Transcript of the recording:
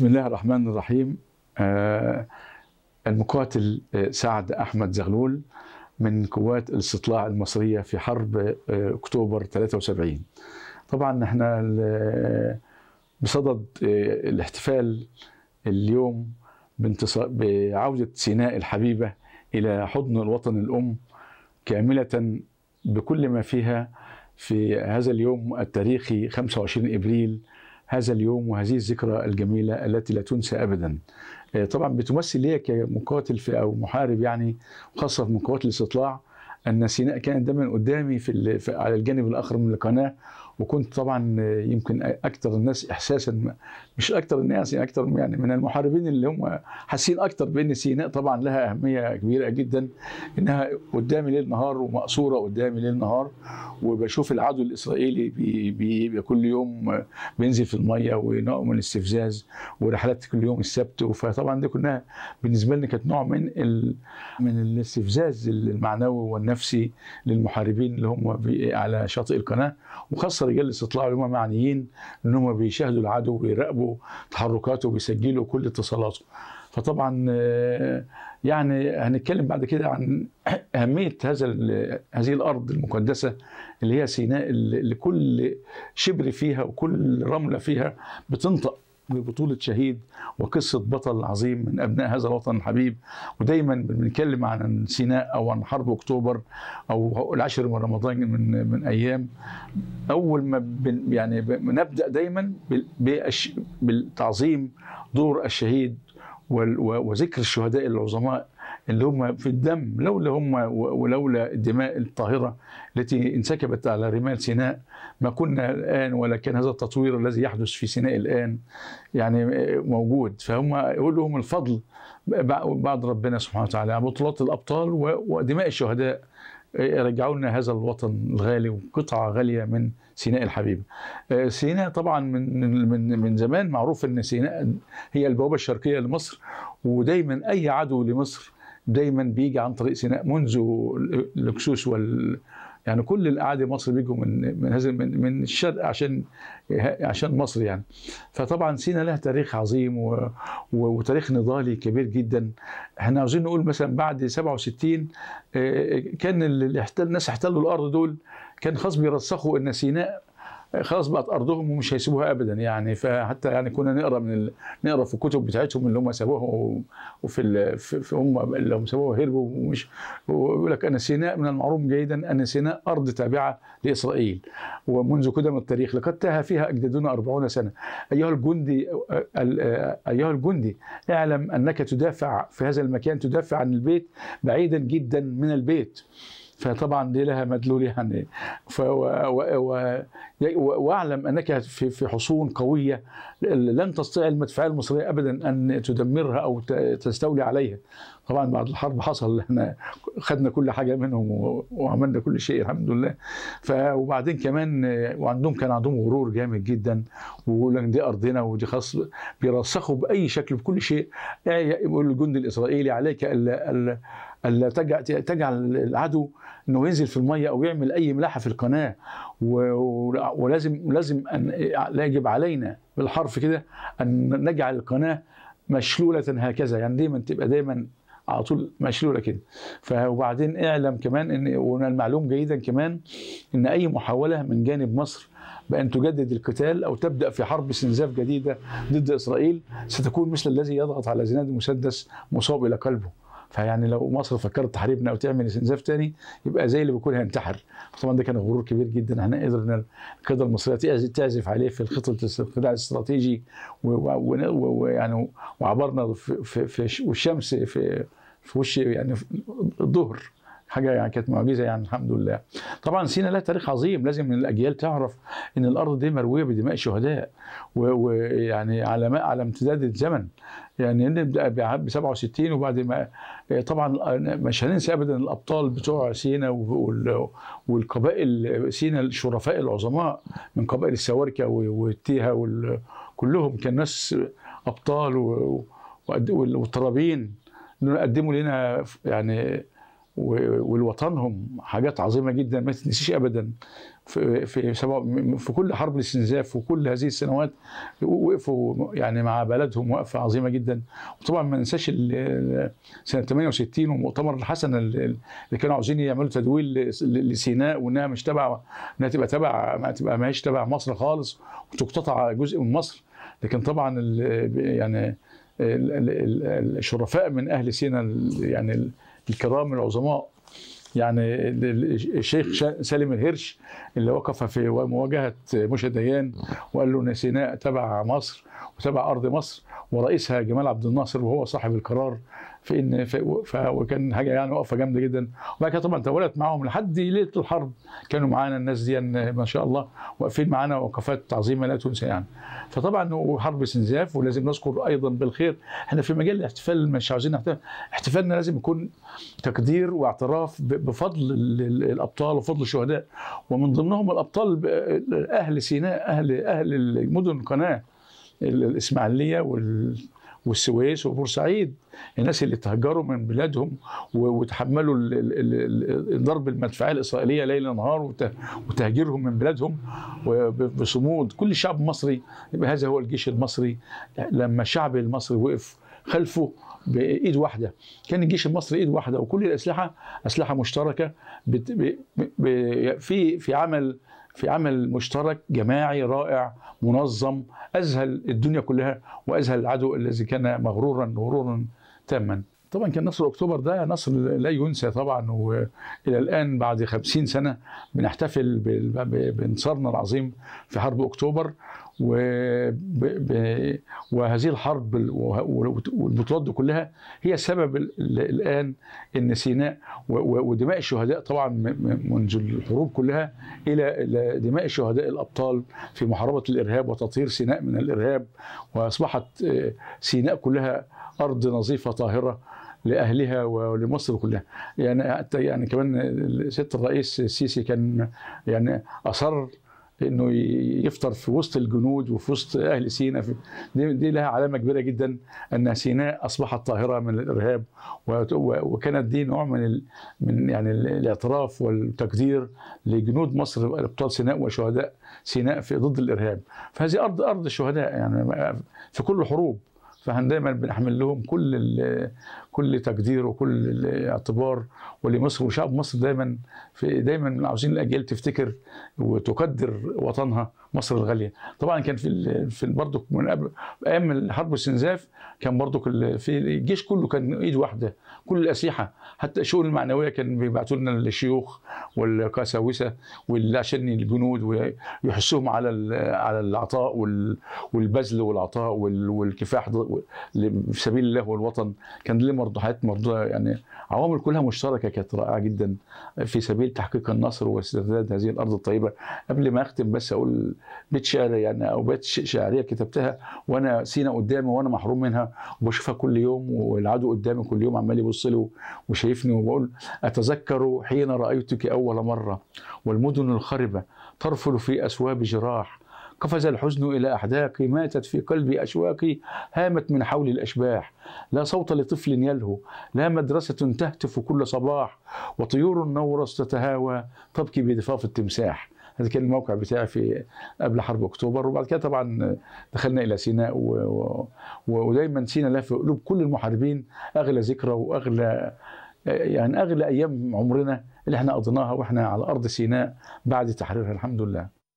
بسم الله الرحمن الرحيم آه، المقاتل آه، سعد أحمد زغلول من قوات الاستطلاع المصرية في حرب آه، أكتوبر 73 طبعا احنا بصدد الاحتفال اليوم بعودة سيناء الحبيبة إلى حضن الوطن الأم كاملة بكل ما فيها في هذا اليوم التاريخي 25 إبريل هذا اليوم وهذه الذكرى الجميلة التي لا تنسى أبدا آه، طبعا بتمثل لي كمقاتل في أو محارب يعني خاصة في مقاتل الاستطلاع أن سيناء كانت دايما قدامي في على الجانب الآخر من القناة وكنت طبعا يمكن اكثر الناس احساسا مش اكثر الناس يعني اكثر يعني من المحاربين اللي هم حاسين اكثر بان سيناء طبعا لها اهميه كبيره جدا انها قدامي ليل نهار ومقصوره قدامي ليل نهار وبشوف العدو الاسرائيلي بي بي كل يوم بينزل في الميه ونوع من الاستفزاز ورحلات كل يوم السبت فطبعا دي كلها بالنسبه لنا كانت نوع من ال من الاستفزاز المعنوي والنفسي للمحاربين اللي هم على شاطئ القناه وخاصه رجال الاستطلاع اللي هم معنيين ان هم بيشاهدوا العدو بيراقبوا تحركاته بيسجلوا كل اتصالاته فطبعا آه، يعني هنتكلم بعد كده عن اهميه هذا هذه الارض المقدسه اللي هي سيناء اللي كل شبر فيها وكل رمله فيها بتنطق ببطولة شهيد وقصة بطل عظيم من أبناء هذا الوطن الحبيب ودايما بنتكلم عن سيناء أو عن حرب أكتوبر أو العشر من رمضان من, من أيام أول ما بن يعني بنبدأ دايما بالتعظيم دور الشهيد وذكر الشهداء العظماء اللي هم في الدم لولا هم ولولا الدماء الطاهرة التي انسكبت على رمال سيناء ما كنا الآن ولكن هذا التطوير الذي يحدث في سيناء الآن يعني موجود فهم يقول لهم الفضل بعد ربنا سبحانه وتعالى بطولات الأبطال ودماء الشهداء رجعوا لنا هذا الوطن الغالي وقطعة غالية من سيناء الحبيبة آه، سيناء طبعا من, من, من زمان معروف أن سيناء هي البوابة الشرقية لمصر ودايما أي عدو لمصر دايما بيجي عن طريق سيناء منذ الاكسوس وال يعني كل الاعادي مصر بيجوا من من هذا من, من الشرق عشان عشان مصر يعني فطبعا سينا لها تاريخ عظيم و... وتاريخ نضالي كبير جدا احنا عاوزين نقول مثلا بعد 67 آه، آه، كان اللي الناس احتلوا الارض دول كان خاص بيرسخوا ان سيناء خلاص بقت ارضهم ومش هيسيبوها ابدا يعني فحتى يعني كنا نقرا من ال... نقرا في الكتب بتاعتهم اللي هم سابوها وفي ال... في هم اللي هم سابوها هربوا ومش ويقول لك ان سيناء من المعروف جيدا ان سيناء ارض تابعه لاسرائيل ومنذ قدم التاريخ لقد تاه فيها اجدادنا 40 سنه ايها الجندي ايها الجندي اعلم انك تدافع في هذا المكان تدافع عن البيت بعيدا جدا من البيت فطبعا دي لها مدلول يعني واعلم انك في في حصون قويه لن تستطيع المدفعيه المصريه ابدا ان تدمرها او تستولي عليها طبعا بعد الحرب حصل احنا خدنا كل حاجه منهم وعملنا كل شيء الحمد لله ف وبعدين كمان وعندهم كان عندهم غرور جامد جدا ويقول دي ارضنا ودي خاص بيرسخوا باي شكل بكل شيء يقول الجندي الاسرائيلي عليك الا تجعل العدو انه ينزل في الميه او يعمل اي ملاحه في القناه ولازم لازم ان يجب علينا بالحرف كده ان نجعل القناه مشلوله هكذا يعني دايما تبقى دايما على طول مشلوله كده وبعدين اعلم كمان ان ومن المعلوم جيدا كمان ان اي محاوله من جانب مصر بأن تجدد القتال أو تبدأ في حرب استنزاف جديدة ضد إسرائيل ستكون مثل الذي يضغط على زناد المسدس مصاب إلى قلبه فيعني لو مصر فكرت تحاربنا او تعمل استنزاف تاني يبقى زي اللي بيكون هينتحر طبعا ده كان غرور كبير جدا احنا قدرنا القياده المصريه تعزف عليه في الخطه الخداع الاستراتيجي ويعني وعبرنا في, في, في والشمس في في وش يعني الظهر حاجه يعني كانت معجزه يعني الحمد لله طبعا سينا لها تاريخ عظيم لازم الاجيال تعرف ان الارض دي مرويه بدماء شهداء ويعني على على امتداد الزمن يعني نبدا ب 67 وبعد ما طبعا مش هننسى ابدا الابطال بتوع سينا والقبائل سينا الشرفاء العظماء من قبائل السواركه والتيها كلهم كان ناس ابطال والترابين قدموا لنا يعني والوطنهم حاجات عظيمه جدا ما تنسيش ابدا في في كل حرب الاستنزاف وكل هذه السنوات وقفوا يعني مع بلدهم وقفه عظيمه جدا وطبعا ما ننساش سنه 68 ومؤتمر الحسن اللي كانوا عاوزين يعملوا تدويل لسيناء وانها مش تبع انها تبقى تبع ما تبقى ما هيش تبع مصر خالص وتقتطع جزء من مصر لكن طبعا يعني الشرفاء من اهل سينا يعني الكرام العظماء يعني الشيخ سالم الهرش اللي وقف في مواجهه مشا ديان وقال له ان سيناء تبع مصر وتبع ارض مصر ورئيسها جمال عبد الناصر وهو صاحب القرار في ان وكان حاجه يعني وقفه جامده جدا وبعد كده طبعا تولت معاهم لحد ليله الحرب كانوا معانا الناس دي يعني ما شاء الله واقفين معانا وقفات عظيمه لا تنسى يعني فطبعا وحرب استنزاف ولازم نذكر ايضا بالخير احنا في مجال الاحتفال مش عاوزين نحتفل احتفالنا لازم يكون تقدير واعتراف بفضل الابطال وفضل الشهداء ومن ضمنهم الابطال اهل سيناء اهل اهل مدن القناه الاسماعيليه وال والسويس وبورسعيد الناس اللي تهجروا من بلادهم وتحملوا ضرب المدفعيه الاسرائيليه ليل نهار وتهجيرهم من بلادهم بصمود كل شعب مصري هذا هو الجيش المصري لما الشعب المصري وقف خلفه بايد واحده كان الجيش المصري ايد واحده وكل الاسلحه اسلحه مشتركه في في عمل في عمل مشترك جماعي رائع منظم أذهل الدنيا كلها وأذهل العدو الذي كان مغرورا غرورا تاما طبعا كان نصر اكتوبر ده نصر لا ينسى طبعا والى الان بعد 50 سنه بنحتفل بانتصارنا العظيم في حرب اكتوبر وهذه الحرب والبطولات دي كلها هي سبب الان ان سيناء ودماء الشهداء طبعا منذ الحروب كلها الى دماء الشهداء الابطال في محاربه الارهاب وتطهير سيناء من الارهاب واصبحت آه، سيناء كلها ارض نظيفه طاهره لاهلها ولمصر كلها يعني يعني كمان الست الرئيس السيسي كان يعني اصر انه يفطر في وسط الجنود وفي وسط اهل سيناء دي, دي لها علامه كبيره جدا ان سيناء اصبحت طاهره من الارهاب وكانت دي نوع من ال من يعني الاعتراف والتقدير لجنود مصر ابطال سيناء وشهداء سيناء في ضد الارهاب فهذه ارض ارض الشهداء يعني في كل الحروب فاحنا دايما بنحمل لهم كل كل تقدير وكل الاعتبار ولمصر وشعب مصر دايما في دايما عاوزين الاجيال تفتكر وتقدر وطنها مصر الغاليه طبعا كان في في برضك من قبل ايام حرب الاستنزاف كان برضك في الجيش كله كان ايد واحده كل الاسلحه حتى الشؤون المعنويه كان بيبعتوا لنا الشيوخ والقساوسه عشان الجنود ويحسهم على على العطاء والبذل والعطاء والكفاح في سبيل الله والوطن كان ليه مرضحات مرضى يعني عوامل كلها مشتركه كانت رائعه جدا في سبيل تحقيق النصر واسترداد هذه الارض الطيبه قبل ما اختم بس اقول بيت شعر يعني او بيت شعريه كتبتها وانا سينا قدامي وانا محروم منها وبشوفها كل يوم والعدو قدامي كل يوم عمال يبص ببص له وشايفني وبقول أتذكر حين رأيتك أول مرة والمدن الخربة ترفل في أسواب جراح قفز الحزن إلى أحداقي ماتت في قلبي أشواقي هامت من حول الأشباح لا صوت لطفل يلهو لا مدرسة تهتف كل صباح وطيور النورس تتهاوى تبكي بضفاف التمساح هذا كان الموقع بتاعي في قبل حرب اكتوبر وبعد كده طبعا دخلنا الى سيناء و... و... ودايما سيناء لها في قلوب كل المحاربين اغلى ذكرى واغلى يعني اغلى ايام عمرنا اللي احنا قضيناها واحنا على ارض سيناء بعد تحريرها الحمد لله